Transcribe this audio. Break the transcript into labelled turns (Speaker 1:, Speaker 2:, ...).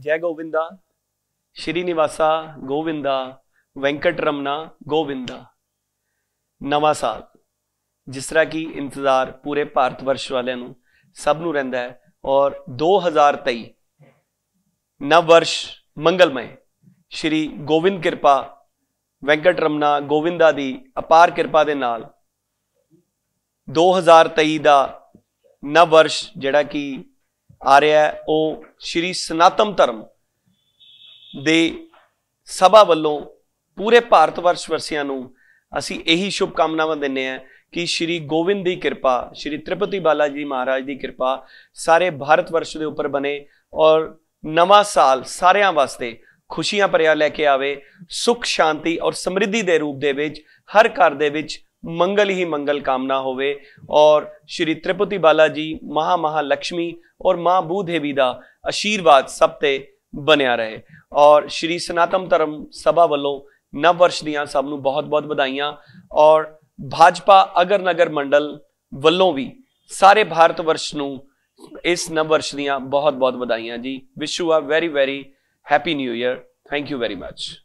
Speaker 1: ਜੈ ਗੋਵਿੰਦਾ ਸ਼੍ਰੀ ਨਿਵਾਸਾ ਗੋਵਿੰਦਾ ਵੈਂਕਟ ਰਮਨਾ ਗੋਵਿੰਦਾ ਨਵਾਂ ਸਾਲ ਜਿਸ ਤਰ੍ਹਾਂ ਕੀ ਇੰਤਜ਼ਾਰ ਪੂਰੇ ਭਾਰਤ ਵਰਸ਼ ਵਾਲਿਆਂ ਨੂੰ ਸਭ ਨੂੰ ਰਹਿੰਦਾ ਹੈ ਔਰ 2023 ਨਵ ਵਰਸ਼ ਮੰਗਲਮਈ ਸ਼੍ਰੀ ਗੋਵਿੰਦ ਕਿਰਪਾ ਵੈਂਕਟ ਰਮਨਾ ਗੋਵਿੰਦਾ ਦੀ ਅਪਾਰ ਕਿਰਪਾ ਦੇ ਨਾਲ 2023 ਦਾ ਨਵ ਵਰਸ਼ ਜਿਹੜਾ ਕੀ ਆ ਰਿਹਾ ਉਹ ਸ਼੍ਰੀ ਸਨਾਤਮ ਧਰਮ ਦੇ ਸਭਾ ਵੱਲੋਂ ਪੂਰੇ ਭਾਰਤ ਵਰਸ਼ ਵਰਸੀਆਂ ਨੂੰ ਅਸੀਂ ਇਹੀ ਸ਼ੁਭ ਕਾਮਨਾਵਾਂ ਦਿੰਨੇ ਆ ਕਿ ਸ਼੍ਰੀ ਗੋਵਿੰਦ ਦੀ ਕਿਰਪਾ ਸ਼੍ਰੀ ਤ੍ਰਿਪਤੀ ਬਾਲਾ ਜੀ ਮਹਾਰਾਜ ਦੀ ਕਿਰਪਾ ਸਾਰੇ ਭਾਰਤ ਵਰਸ਼ ਦੇ ਉੱਪਰ ਬਣੇ ਔਰ ਨਵਾਂ ਸਾਲ ਸਾਰਿਆਂ ਵਾਸਤੇ ਖੁਸ਼ੀਆਂ ਭਰਿਆ ਲੈ ਕੇ ਆਵੇ ਸੁਖ ਸ਼ਾਂਤੀ ਔਰ ਸਮ੍ਰਿੱਧੀ ਦੇ ਰੂਪ ਦੇ ਵਿੱਚ ਹਰ ਘਰ ਦੇ ਵਿੱਚ ਮੰਗਲ ਹੀ ਮੰਗਲ ਕਾਮਨਾ ਹੋਵੇ ਔਰ ਸ਼੍ਰੀ ਤ੍ਰਿਪਤੀ ਬਾਲਾ ਜੀ ਮਹਾ ਮਹਾ ਲక్ష్ਮੀ ਔਰ ਮਾਂ ਬੂਧੇਵੀ ਦਾ ਅਸ਼ੀਰਵਾਦ ਸਭ ਤੇ ਬਣਿਆ ਰਹੇ ਔਰ ਸ਼੍ਰੀ ਸਨਾਤਮ ਧਰਮ ਸਭਾ ਵੱਲੋਂ ਨਵ ਵਰਸ਼ ਦੀਆਂ ਸਭ ਨੂੰ ਬਹੁਤ-ਬਹੁਤ ਵਧਾਈਆਂ ਔਰ ਭਾਜਪਾ ਅਗਰ ਨਗਰ ਮੰਡਲ ਵੱਲੋਂ ਵੀ ਸਾਰੇ ਭਾਰਤ ਵਰਸ਼ ਨੂੰ ਇਸ ਨਵ ਵਰਸ਼ ਦੀਆਂ ਬਹੁਤ-ਬਹੁਤ ਵਧਾਈਆਂ ਜੀ Vishu a very very happy new year thank you very much